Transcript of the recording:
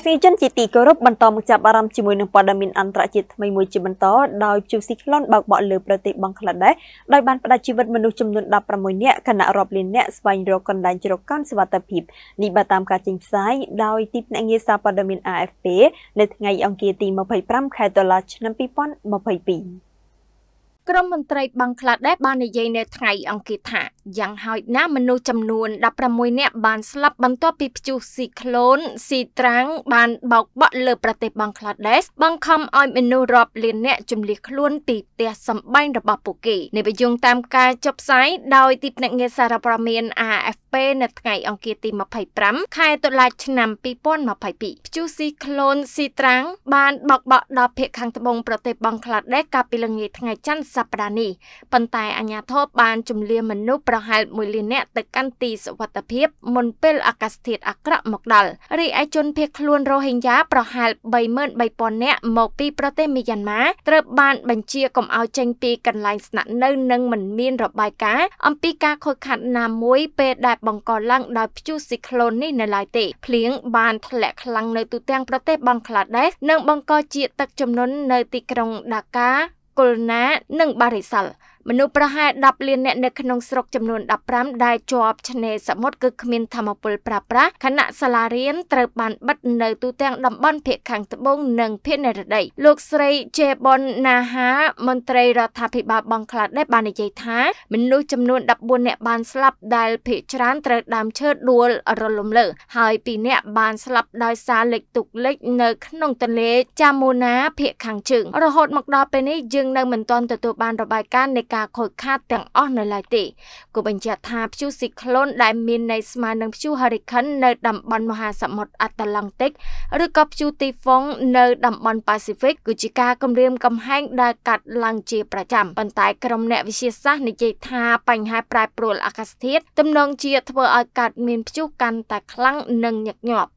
ស្សនិកជនជាទីគោរពបន្តមកចាប់អារម្មណ៍ជាមួយនឹងព័ត៌មានអន្តរជាតិថ្មីមួយជាបន្តដោយជូស៊ីក្លូនបើកបក់លើប្រទេសបង់ក្លាដេសដោយបានផ្តាច់ជីវិតមនុស្សចំនួន16នាក់គណៈរាប់លាននាក់ស្វែងរកកន្លែងជ្រកកោនសុវត្ថិភាពនេះបើតាមការចេញផ្សាយដោយទីភ្នាក់ងារសារព័ត៌មាន AFP នៅថ្ងៃ អង្គារទី25ខែតុលាឆ្នាំ2022ក្រមមន្ត្រីបង់ក្លាដេសបាននិយាយនៅថ្ងៃអង្គារថាយ៉ាងហោចណាស់មនុស្សចំនួន16នាក់បានស្លាប់បន្ទាប់ពីព្យុះស៊ីក្លូនស៊ីត្រាំងបានបោកបក់លើប្រទេសបង់ក្លាដេស បង្ខំឲ្យមនុស្សរាប់លាននាក់ជម្លៀសខ្លួនពីផ្ទះសម្បែងរបស់ពួកគេនេះបញ្យងតាមការចុះផ្សាយដោយទីភ្នាក់ងារសារព័ត៌មាន AFP នៅថ្ងៃអង្គារទី25ខែតុលាឆ្នាំ2022ព្យុះស៊ីក្លូនស៊ីត្រាំងបានបោកបក់ដល់ភាគខាងត្បូងប្រទេសបង់ក្លាដេសកាលពីល្ងាចថ្ងៃច័ន្ទសប្តាហ៍នេះប៉ុន្តែអាជ្ញាធរបានជម្លៀសមនុស្សប្រហែល1លាននាក់ទៅកាន់ទីសុវត្ថិភាពមុនពេលអាកាសធាតុអាក្រក់មកដល់រីឯជនភៀសខ្លួនរ៉ូហីញ៉ាប្រហែល33,000នាក់មកពីប្រទេសមីយ៉ាន់ម៉ាត្រូវបាន បញ្ជាកុំឲ្យចេញពីកន្លែងស្នាក់នៅនិងមិនមានរបាយការណ៍អំពីការខូចខាតណាមួយពេលដែលបង្កឡើងដោយព្យុះស៊ីក្លូននេះនៅឡើយទេភ្លៀងបានធ្លាក់ខ្លាំងនៅទូទាំងប្រទេសបង់ក្លាដេសនិងបង្កជាទឹកជំនន់នៅទីក្រុងដាកាគុលណានិងបារីសាល់មនុស្សប្រហែល10លាននាក់នៅក្នុងស្រុកចំនួន15ដែលជាប់ឆ្នេរសមុទ្រគឺគ្មានធម្មពលប្រើប្រាស់ខណៈសាលារៀនត្រូវបានបិទនៅទូទាំងតំបន់ភាគខាងត្បូងនិងភាគនិរតីលោកស្រី Jebon Naha មន្ត្រីរដ្ឋាភិបាលបង់ក្លាដេសបាននិយាយថាមនុស្សចំនួន14នាក់បានស្លាប់ដែលភាគច្រើនត្រូវដើមឈើដួលរលំលើហើយ2នាក់បានស្លាប់ដោយសារលិចទុកលិចនៅក្នុងទន្លេចាមូណាភាគខាងជើងរហូតមកដល់ពេលនេះយើងនៅមិនទាន់ទទួលបានរបាយការណ៍នៃការខូចខាតទាំងអស់នៅឡើយទេគូបញ្ជាក់ថាព្យុះស៊ីក្លូនដែលមានន័យស្មើនឹងព្យុះ Hurricane នៅតំបន់មហាសមុទ្រអាត្លង់តិកឬក៏ព្យុះទីហ្វុងនៅតំបន់ Pacific គឺជាការគំរាមកំហែងដែលកាត់ឡើងជាប្រចាំប៉ុន្តែក្រុមអ្នកវិទ្យាសាស្ត្រនិយាយថាបញ្ហាប្រែប្រួលអាកាសធាតុទំនងជាធ្វើឲ្យកើតមានព្យុះកាន់តែខ្លាំងនិងញឹកញាប់